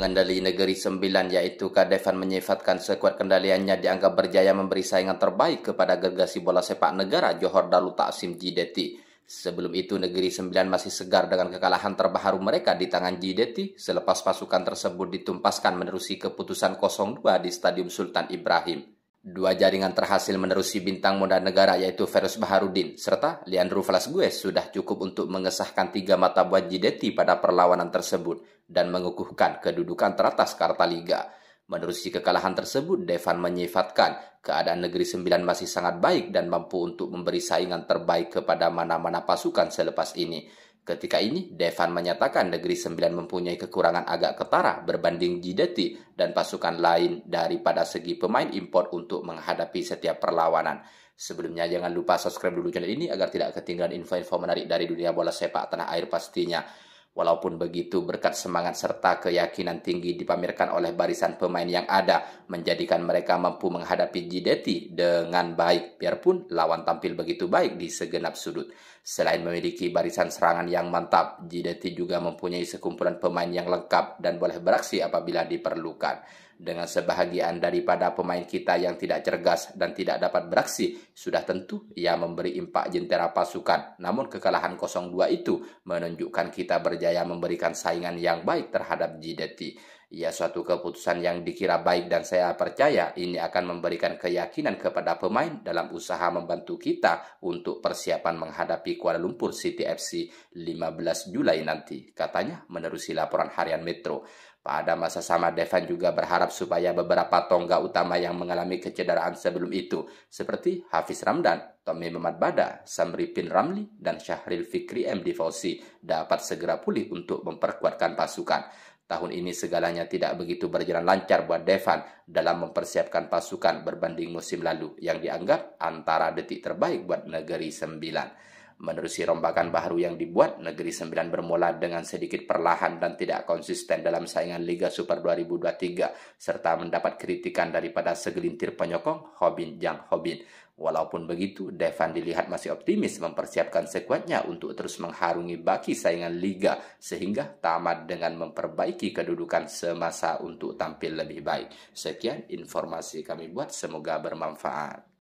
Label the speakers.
Speaker 1: Pengendali Negeri sembilan yaitu Kadefan menyifatkan sekuat kendaliannya dianggap berjaya memberi saingan terbaik kepada gergasi bola sepak negara Johor Darul Taksim JDT. Sebelum itu Negeri sembilan masih segar dengan kekalahan terbaru mereka di tangan JDT selepas pasukan tersebut ditumpaskan menerusi keputusan 0-2 di Stadium Sultan Ibrahim. Dua jaringan terhasil menerusi bintang modal negara yaitu Ferus Baharudin serta Leandro Velasquez sudah cukup untuk mengesahkan tiga mata buat Jideti pada perlawanan tersebut dan mengukuhkan kedudukan teratas Karta Liga. Menerusi kekalahan tersebut, Devan menyifatkan keadaan negeri sembilan masih sangat baik dan mampu untuk memberi saingan terbaik kepada mana-mana pasukan selepas ini. Ketika ini, Devan menyatakan negeri sembilan mempunyai kekurangan agak ketara berbanding JDT dan pasukan lain daripada segi pemain import untuk menghadapi setiap perlawanan. Sebelumnya jangan lupa subscribe dulu channel ini agar tidak ketinggalan info-info menarik dari dunia bola sepak tanah air pastinya. Walaupun begitu, berkat semangat serta keyakinan tinggi dipamerkan oleh barisan pemain yang ada, menjadikan mereka mampu menghadapi Jideti dengan baik, biarpun lawan tampil begitu baik di segenap sudut. Selain memiliki barisan serangan yang mantap, Jideti juga mempunyai sekumpulan pemain yang lengkap dan boleh beraksi apabila diperlukan dengan sebahagian daripada pemain kita yang tidak cergas dan tidak dapat beraksi, sudah tentu ia memberi impak jentera pasukan. Namun kekalahan 0-2 itu menunjukkan kita berjaya memberikan saingan yang baik terhadap GDT. Ya suatu keputusan yang dikira baik dan saya percaya ini akan memberikan keyakinan kepada pemain dalam usaha membantu kita untuk persiapan menghadapi Kuala Lumpur City FC 15 Julai nanti, katanya menerusi laporan harian Metro. Pada masa sama Devan juga berharap supaya beberapa tonggak utama yang mengalami kecederaan sebelum itu seperti Hafiz Ramdan, Tommy Mamat Bada, Samri Pin Ramli, dan Syahril Fikri M. Divosi dapat segera pulih untuk memperkuatkan pasukan. Tahun ini segalanya tidak begitu berjalan lancar buat Devan dalam mempersiapkan pasukan berbanding musim lalu yang dianggap antara detik terbaik buat negeri sembilan. Menerusi rombakan baru yang dibuat, Negeri Sembilan bermula dengan sedikit perlahan dan tidak konsisten dalam saingan Liga Super 2023, serta mendapat kritikan daripada segelintir penyokong Hobin Jang Hobin. Walaupun begitu, Devan dilihat masih optimis mempersiapkan sekuatnya untuk terus mengharungi baki saingan liga sehingga tamat dengan memperbaiki kedudukan semasa untuk tampil lebih baik. Sekian informasi kami buat, semoga bermanfaat.